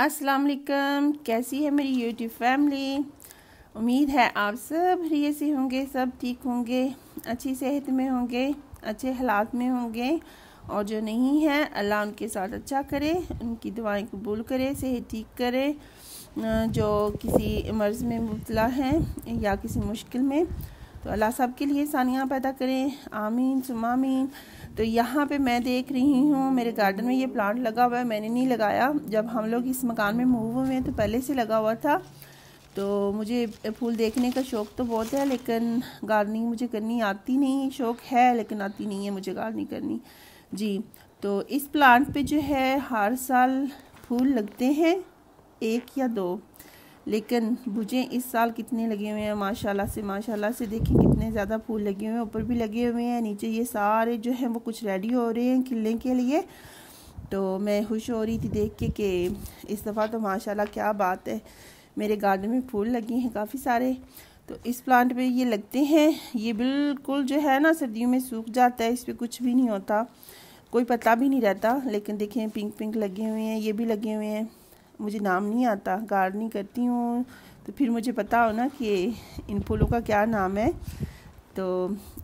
अस्सलाम वालेकुम कैसी है मेरी यूट्यूब फैमिली उम्मीद है आप सब रिये से होंगे सब ठीक होंगे अच्छी सेहत में होंगे अच्छे हालात में होंगे और जो नहीं है अल्लाह उनके साथ अच्छा करे उनकी दुआएं कबूल करे सेहत ठीक करे जो किसी मर्ज़ में मुबला है या किसी मुश्किल में तो अल्लाह सब के लिए सानिया पैदा करें आमीन सुमामीन तो यहाँ पे मैं देख रही हूँ मेरे गार्डन में ये प्लांट लगा हुआ है मैंने नहीं लगाया जब हम लोग इस मकान में मूव हुए हैं तो पहले से लगा हुआ था तो मुझे फूल देखने का शौक़ तो बहुत है लेकिन गार्डनिंग मुझे करनी आती नहीं शौक़ है लेकिन आती नहीं है मुझे गार्डनिंग करनी जी तो इस प्लांट पे जो है हर साल फूल लगते हैं एक या दो लेकिन मुझे इस साल कितने लगे हुए हैं माशाल्लाह से माशाल्लाह से देखिए कितने ज़्यादा फूल लगे हुए हैं ऊपर भी लगे हुए हैं नीचे ये सारे जो हैं वो कुछ रेडी हो रहे हैं खिलने के लिए तो मैं खुश हो रही थी देख के कि इस दफ़ा तो माशाल्लाह क्या बात है मेरे गार्डन में फूल लगे हैं काफ़ी सारे तो इस प्लांट पे ये लगते हैं ये बिल्कुल जो है ना सर्दियों में सूख जाता है इस पर कुछ भी नहीं होता कोई पता भी नहीं रहता लेकिन देखें पिंक पिंक लगे हुए हैं ये भी लगे हुए हैं मुझे नाम नहीं आता गार्डनिंग करती हूँ तो फिर मुझे पता हो ना कि इन फूलों का क्या नाम है तो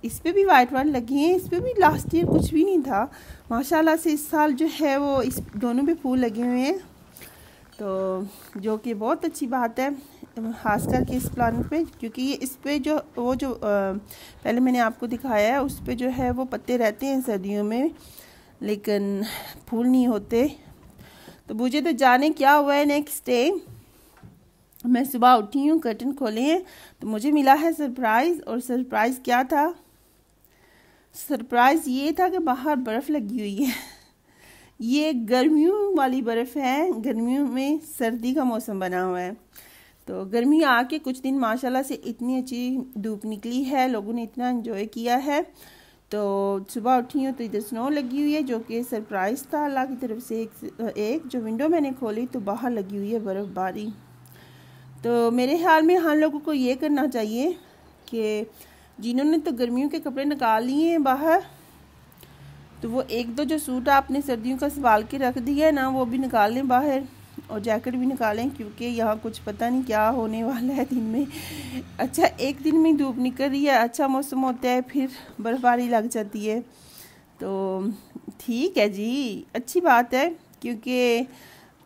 इस पर भी वाइट वाइट लगी हैं इस पर भी लास्ट ईयर कुछ भी नहीं था माशाल्लाह से इस साल जो है वो इस दोनों पे फूल लगे हुए हैं तो जो कि बहुत अच्छी बात है खास करके इस प्लांट पे क्योंकि ये इस पर जो वो जो पहले मैंने आपको दिखाया है उस पर जो है वो पत्ते रहते हैं सर्दियों में लेकिन फूल नहीं होते तो मुझे तो जाने क्या हुआ है नेक्स्ट डे मैं सुबह उठी हूँ कर्टन खोले हैं तो मुझे मिला है सरप्राइज़ और सरप्राइज़ क्या था सरप्राइज़ ये था कि बाहर बर्फ़ लगी हुई है ये गर्मियों वाली बर्फ़ है गर्मियों में सर्दी का मौसम बना हुआ है तो गर्मी आके कुछ दिन माशाल्लाह से इतनी अच्छी धूप निकली है लोगों ने इतना इन्जॉय किया है तो सुबह उठी हूँ तो इधर स्नो लगी हुई है जो कि सरप्राइज़ था अल्लाह की तरफ से एक एक जो विंडो मैंने खोली तो बाहर लगी हुई है बर्फ़बारी तो मेरे ख्याल में हम लोगों को ये करना चाहिए कि जिन्होंने तो गर्मियों के कपड़े निकाल लिए हैं बाहर तो वो एक दो जो सूट आपने सर्दियों का संभाल के रख दिया है ना वो भी निकाल लें बाहर और जैकेट भी निकालें क्योंकि यहाँ कुछ पता नहीं क्या होने वाला है दिन में अच्छा एक दिन में धूप निकल रही है अच्छा मौसम होता है फिर बर्फ़बारी लग जाती है तो ठीक है जी अच्छी बात है क्योंकि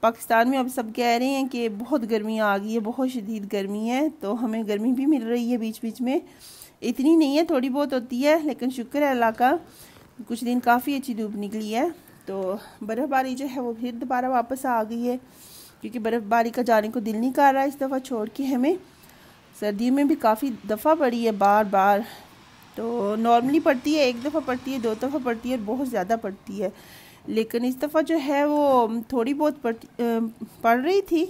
पाकिस्तान में अब सब कह रहे हैं कि बहुत गर्मी आ गई है बहुत शदीद गर्मी है तो हमें गर्मी भी मिल रही है बीच बीच में इतनी नहीं है थोड़ी बहुत होती है लेकिन शुक्र है अल्लाह का कुछ दिन काफ़ी अच्छी धूप निकली है तो बर्फ़बारी जो है वो फिर दोबारा वापस आ गई है क्योंकि बर्फ़बारी का जाने को दिल नहीं कर रहा इस दफ़ा छोड़ के हमें सर्दी में भी काफ़ी दफ़ा पड़ी है बार बार तो नॉर्मली पड़ती है एक दफ़ा पड़ती है दो दफ़ा पड़ती है और बहुत ज़्यादा पड़ती है लेकिन इस दफ़ा जो है वो थोड़ी बहुत पड़ रही थी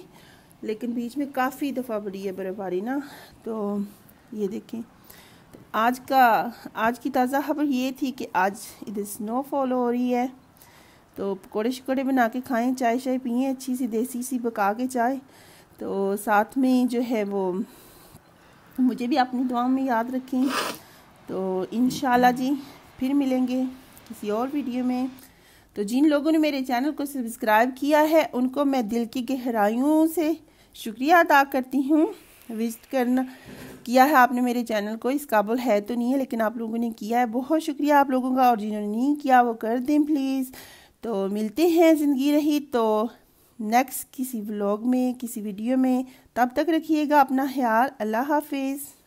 लेकिन बीच में काफ़ी दफ़ा पड़ी है बर्फ़बारी ना तो ये देखें आज का आज की ताज़ा खबर ये थी कि आज इधर स्नो फॉल हो रही है तो पकौड़े शकौड़े बना के खाएँ चाय शाय पिए अच्छी सी देसी सी पका के चाय तो साथ में जो है वो मुझे भी अपनी दुआ में याद रखें तो इन जी फिर मिलेंगे किसी और वीडियो में तो जिन लोगों ने मेरे चैनल को सब्सक्राइब किया है उनको मैं दिल की गहराइयों से शुक्रिया अदा करती हूँ विजिट करना किया है आपने मेरे चैनल को इस काबुल है तो नहीं है लेकिन आप लोगों ने किया है बहुत शुक्रिया आप लोगों का और जिन्होंने नहीं किया वो कर दें प्लीज़ तो मिलते हैं ज़िंदगी रही तो नेक्स्ट किसी व्लॉग में किसी वीडियो में तब तक रखिएगा अपना ख्याल अल्लाह हाफिज़